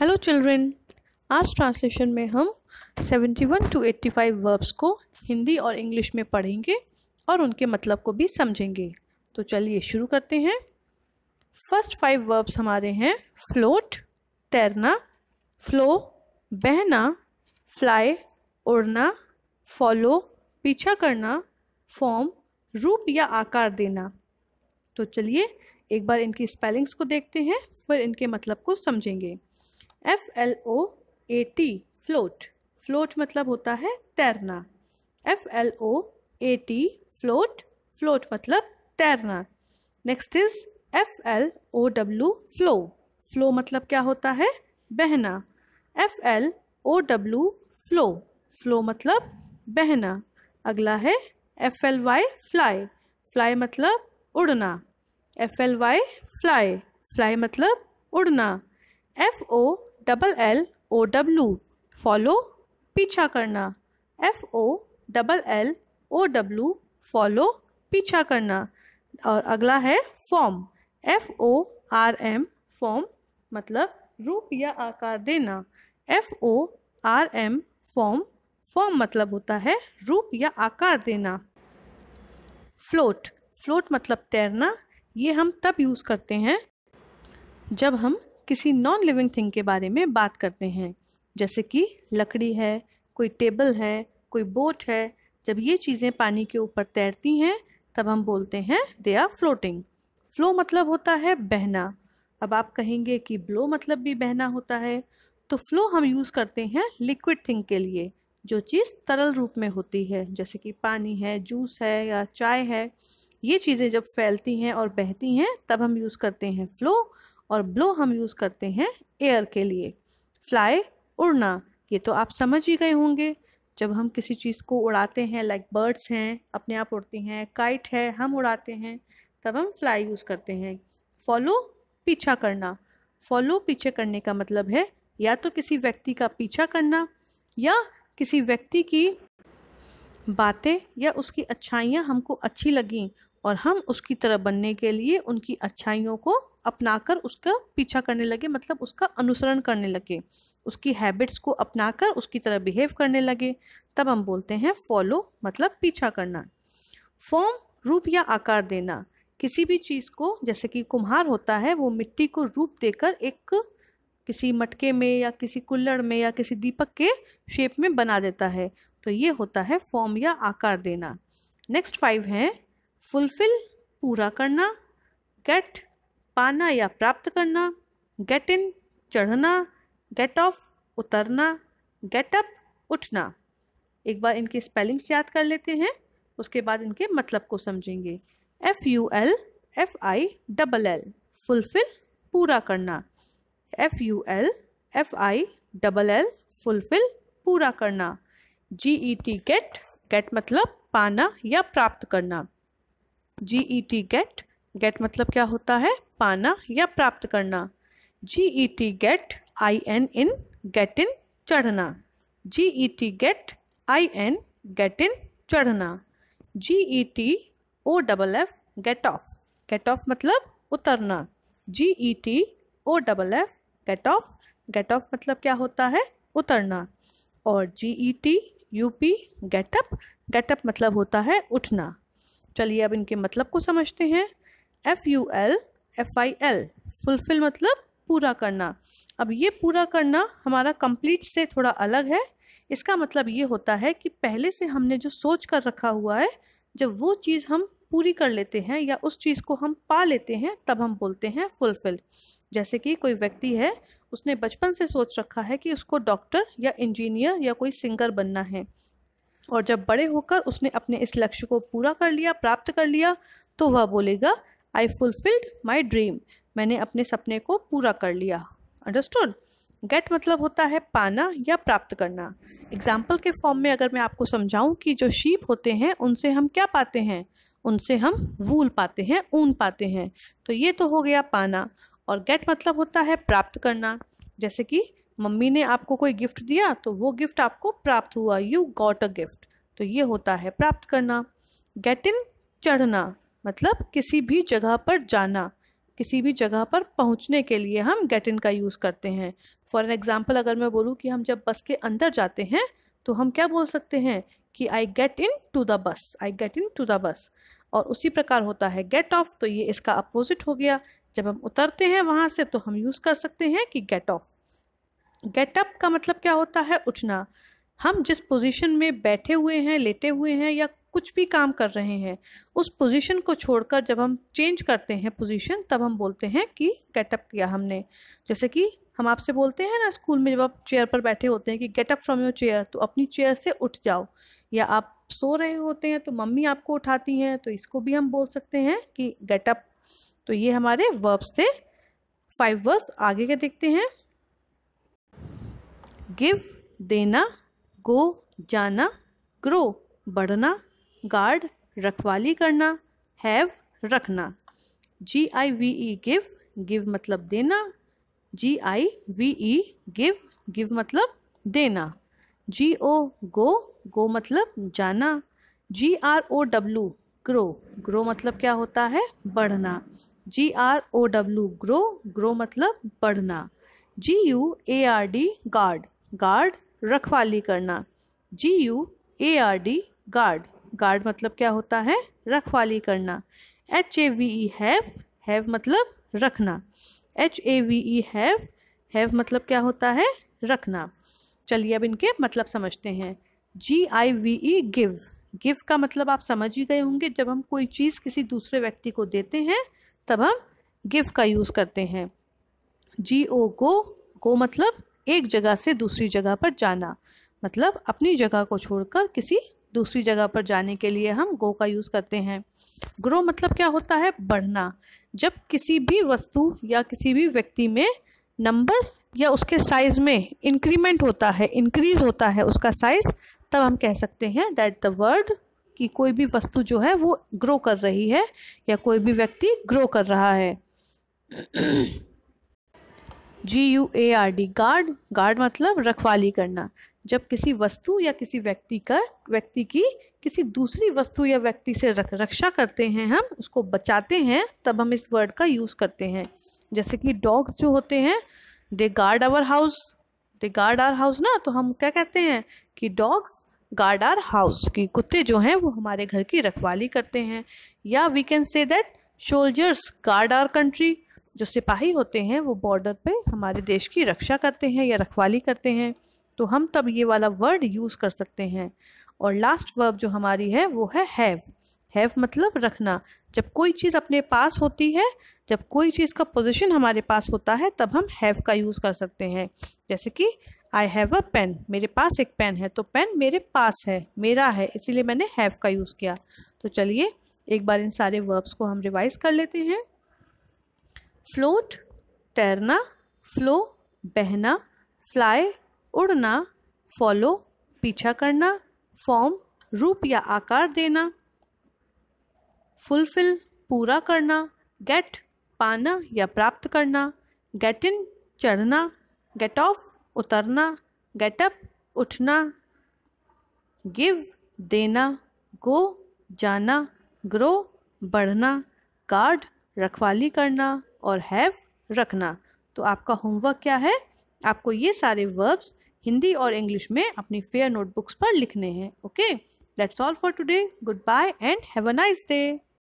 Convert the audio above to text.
hello children आज translation में हम 71 टू 85 वर्ब्स को हिंदी और इंग्लिश में पढ़ेंगे और उनके मतलब को भी समझेंगे तो चलिए शुरू करते हैं फर्स्ट फाइव वर्ब्स हमारे हैं फ्लोट तैरना फ्लो बहना फ्लाई उड़ना फॉलो पीछा करना फॉर्म रूप या आकार देना तो चलिए एक बार इनकी स्पेलिंग्स को देखते हैं फिर इनके मतलब को समझेंगे F L O A T float float मतलब होता है तैरना F L O A T float float मतलब तैरना next is F L O W flow flow मतलब क्या होता है बहना F L O W flow flow मतलब बहना अगला है F L Y fly fly मतलब उड़ना F L Y fly fly मतलब उड़ना F O double L O W follow पीछा करना F O double L O W follow पीछा करना और अगला है form F O R M form मतलब रूप या आकार देना F O R M form form मतलब होता है रूप या आकार देना फ्लोट फ्लोट मतलब तैरना ये हम तब यूज़ करते हैं जब हम किसी नॉन लिविंग थिंग के बारे में बात करते हैं जैसे कि लकड़ी है कोई टेबल है कोई बोट है जब ये चीज़ें पानी के ऊपर तैरती हैं तब हम बोलते हैं दे आर फ्लोटिंग फ्लो मतलब होता है बहना अब आप कहेंगे कि ब्लो मतलब भी बहना होता है तो फ्लो हम यूज़ करते हैं लिक्विड थिंग के लिए जो चीज़ तरल रूप में होती है जैसे कि पानी है जूस है या चाय है ये चीज़ें जब फैलती हैं और बहती हैं तब हम यूज़ करते हैं फ्लो और ब्लो हम यूज़ करते हैं एयर के लिए फ्लाई उड़ना ये तो आप समझ ही गए होंगे जब हम किसी चीज़ को उड़ाते हैं लाइक बर्ड्स हैं अपने आप उड़ती हैं काइट है हम उड़ाते हैं तब हम फ्लाई यूज़ करते हैं फॉलो पीछा करना फॉलो पीछे करने का मतलब है या तो किसी व्यक्ति का पीछा करना या किसी व्यक्ति की बातें या उसकी अच्छाइयाँ हमको अच्छी लगीं और हम उसकी तरह बनने के लिए उनकी अच्छाइयों को अपनाकर उसका पीछा करने लगे मतलब उसका अनुसरण करने लगे उसकी हैबिट्स को अपनाकर उसकी तरह बिहेव करने लगे तब हम बोलते हैं फॉलो मतलब पीछा करना फॉर्म रूप या आकार देना किसी भी चीज़ को जैसे कि कुम्हार होता है वो मिट्टी को रूप देकर एक किसी मटके में या किसी कुल्लड़ में या किसी दीपक के शेप में बना देता है तो ये होता है फॉर्म या आकार देना नेक्स्ट फाइव है फुलफिल पूरा करना गेट पाना या प्राप्त करना गेट इन चढ़ना गेट ऑफ उतरना गेट अप उठना एक बार इनकी स्पेलिंग्स याद कर लेते हैं उसके बाद इनके मतलब को समझेंगे F U L F I double L fulfil पूरा करना F U L F I double L fulfil पूरा करना G E T get get मतलब पाना या प्राप्त करना G E T get get मतलब क्या होता है पाना या प्राप्त करना G E T get I N in get in चढ़ना G E T get I N get in चढ़ना G E T O double F get off get off मतलब उतरना G E T O double F get off get off मतलब क्या होता है उतरना और G E T U P get up get up मतलब होता है उठना चलिए अब इनके मतलब को समझते हैं F U L F I L fulfil मतलब पूरा करना अब ये पूरा करना हमारा कंप्लीट से थोड़ा अलग है इसका मतलब ये होता है कि पहले से हमने जो सोच कर रखा हुआ है जब वो चीज़ हम पूरी कर लेते हैं या उस चीज़ को हम पा लेते हैं तब हम बोलते हैं फुलफिल जैसे कि कोई व्यक्ति है उसने बचपन से सोच रखा है कि उसको डॉक्टर या इंजीनियर या कोई सिंगर बनना है और जब बड़े होकर उसने अपने इस लक्ष्य को पूरा कर लिया प्राप्त कर लिया तो वह बोलेगा आई फुलफिल्ड माई ड्रीम मैंने अपने सपने को पूरा कर लिया अंडरस्टूड गेट मतलब होता है पाना या प्राप्त करना एग्जाम्पल के फॉर्म में अगर मैं आपको समझाऊं कि जो शीप होते हैं उनसे हम क्या पाते हैं उनसे हम वूल पाते हैं ऊन पाते हैं तो ये तो हो गया पाना और गेट मतलब होता है प्राप्त करना जैसे कि मम्मी ने आपको कोई गिफ्ट दिया तो वो गिफ्ट आपको प्राप्त हुआ यू गॉट अ गिफ्ट तो ये होता है प्राप्त करना गेट इन चढ़ना मतलब किसी भी जगह पर जाना किसी भी जगह पर पहुंचने के लिए हम गेट इन का यूज़ करते हैं फॉर एन एग्ज़ाम्पल अगर मैं बोलूँ कि हम जब बस के अंदर जाते हैं तो हम क्या बोल सकते हैं कि I get into the bus I get into the bus और उसी प्रकार होता है गेट ऑफ तो ये इसका अपोजिट हो गया जब हम उतरते हैं वहाँ से तो हम यूज़ कर सकते हैं कि गेट ऑफ गेट अप का मतलब क्या होता है उठना हम जिस पोजीशन में बैठे हुए हैं लेटे हुए हैं या कुछ भी काम कर रहे हैं उस पोजीशन को छोड़कर जब हम चेंज करते हैं पोजीशन तब हम बोलते हैं कि गेटअप किया हमने जैसे कि हम आपसे बोलते हैं ना स्कूल में जब आप चेयर पर बैठे होते हैं कि गेटअप फ्रॉम योर चेयर तो अपनी चेयर से उठ जाओ या आप सो रहे होते हैं तो मम्मी आपको उठाती हैं तो इसको भी हम बोल सकते हैं कि गेटअप तो ये हमारे वर्ब्स थे फाइव वर्ब्स आगे के देखते हैं गिव देना गो जाना ग्रो बढ़ना गार्ड रखवाली करना हैव रखना G I V E give give मतलब देना G I V E give give मतलब देना जी ओ गो गो मतलब जाना G R O W grow grow मतलब क्या होता है बढ़ना G R O W grow grow मतलब बढ़ना G U A R D guard guard रखवाली करना G U A R D guard guard मतलब क्या होता है रखवाली करना H A V E have have मतलब रखना H A V E have have मतलब क्या होता है रखना चलिए अब इनके मतलब समझते हैं G I V E give give का मतलब आप समझ ही गए होंगे जब हम कोई चीज़ किसी दूसरे व्यक्ति को देते हैं तब हम गिव का यूज़ करते हैं जी ओ गो गो मतलब एक जगह से दूसरी जगह पर जाना मतलब अपनी जगह को छोड़कर किसी दूसरी जगह पर जाने के लिए हम गो का यूज़ करते हैं ग्रो मतलब क्या होता है बढ़ना जब किसी भी वस्तु या किसी भी व्यक्ति में नंबर या उसके साइज़ में इंक्रीमेंट होता है इंक्रीज़ होता है उसका साइज़ तब हम कह सकते हैं दैट द वर्ड कि कोई भी वस्तु जो है वो ग्रो कर रही है या कोई भी व्यक्ति ग्रो कर रहा है G U A R D guard guard मतलब रखवाली करना जब किसी वस्तु या किसी व्यक्ति का व्यक्ति की किसी दूसरी वस्तु या व्यक्ति से रख, रक्षा करते हैं हम उसको बचाते हैं तब हम इस वर्ड का यूज़ करते हैं जैसे कि डॉग्स जो होते हैं they guard our house they guard our house ना तो हम क्या कहते हैं कि डॉग्स गार्ड आर हाउस कि कुत्ते जो हैं वो हमारे घर की रखवाली करते हैं या we can say that soldiers guard our country जो सिपाही होते हैं वो बॉर्डर पे हमारे देश की रक्षा करते हैं या रखवाली करते हैं तो हम तब ये वाला वर्ड यूज़ कर सकते हैं और लास्ट वर्ब जो हमारी है वो है हैव हैव मतलब रखना जब कोई चीज़ अपने पास होती है जब कोई चीज़ का पोजीशन हमारे पास होता है तब हम हैव का यूज़ कर सकते हैं जैसे कि आई हैव अ पेन मेरे पास एक पेन है तो पेन मेरे पास है मेरा है इसीलिए मैंने हैव का यूज़ किया तो चलिए एक बार इन सारे वर्ब्स को हम रिवाइज़ कर लेते हैं फ्लोट तैरना फ्लो बहना फ्लाई उड़ना फॉलो पीछा करना फॉर्म रूप या आकार देना फुलफिल पूरा करना गेट पाना या प्राप्त करना गेट इन चढ़ना गेट ऑफ उतरना गेटअप उठना गिव देना गो जाना ग्रो बढ़ना गार्ड रखवाली करना और हैव रखना तो आपका होमवर्क क्या है आपको ये सारे वर्ब्स हिंदी और इंग्लिश में अपनी फेयर नोटबुक्स पर लिखने हैं okay that's all for today goodbye and have a nice day